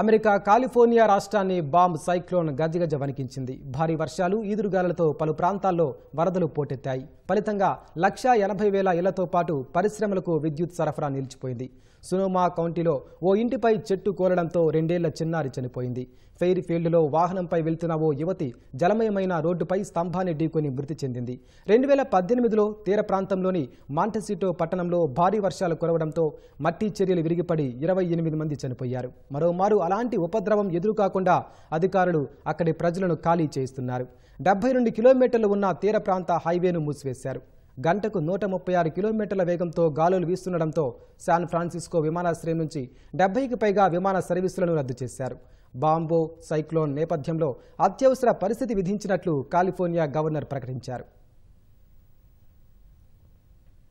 America California రాష్ట్రాన్ని bomb cyclone గజగజ వణికించింది భారీ వర్షాలు ఈదురుగాలతో పలు ప్రాంతాల్లో వరదలు పోటెత్తాయి ఫలితంగా లక్షా ఎనభై వేల ఇళ్లతో పాటు పరిశ్రమలకు విద్యుత్ సరఫరా నిలిచిపోయింది సునోమా కౌంటీలో ఓ ఇంటిపై చెట్టు కోరడంతో రెండేళ్ల చిన్నారి చనిపోయింది ఫెయిర్ ఫీల్డ్లో వాహనంపై వెళ్తున్న ఓ యువతి జలమయమైన రోడ్డుపై స్తంభాన్ని ఢీకొని మృతి చెందింది రెండు వేల పద్దెనిమిదిలో తీర ప్రాంతంలోని మాంటసిటో పట్టణంలో భారీ వర్షాలు కురవడంతో మట్టి చర్యలు విరిగిపడి ఇరవై ఎనిమిది మంది చనిపోయారు మరోమారు అలాంటి ఉపద్రవం ఎదురుకాకుండా అధికారులు అక్కడి ప్రజలను ఖాళీ చేయిస్తున్నారు డెబ్బై రెండు కిలోమీటర్లు ఉన్న తీర ప్రాంత హైవేను మూసివేశారు గంటకు నూట ముప్పై ఆరు కిలోమీటర్ల వేగంతో గాలులు వీస్తుండటంతో శాన్ ఫ్రాన్సిస్కో విమానాశ్రయం నుంచి డెబ్బైకి పైగా విమాన సర్వీసులను రద్దు చేశారు బాంబో సైక్లోన్ నేపథ్యంలో అత్యవసర పరిస్థితి విధించినట్లు కాలిఫోర్నియా గవర్నర్ ప్రకటించారు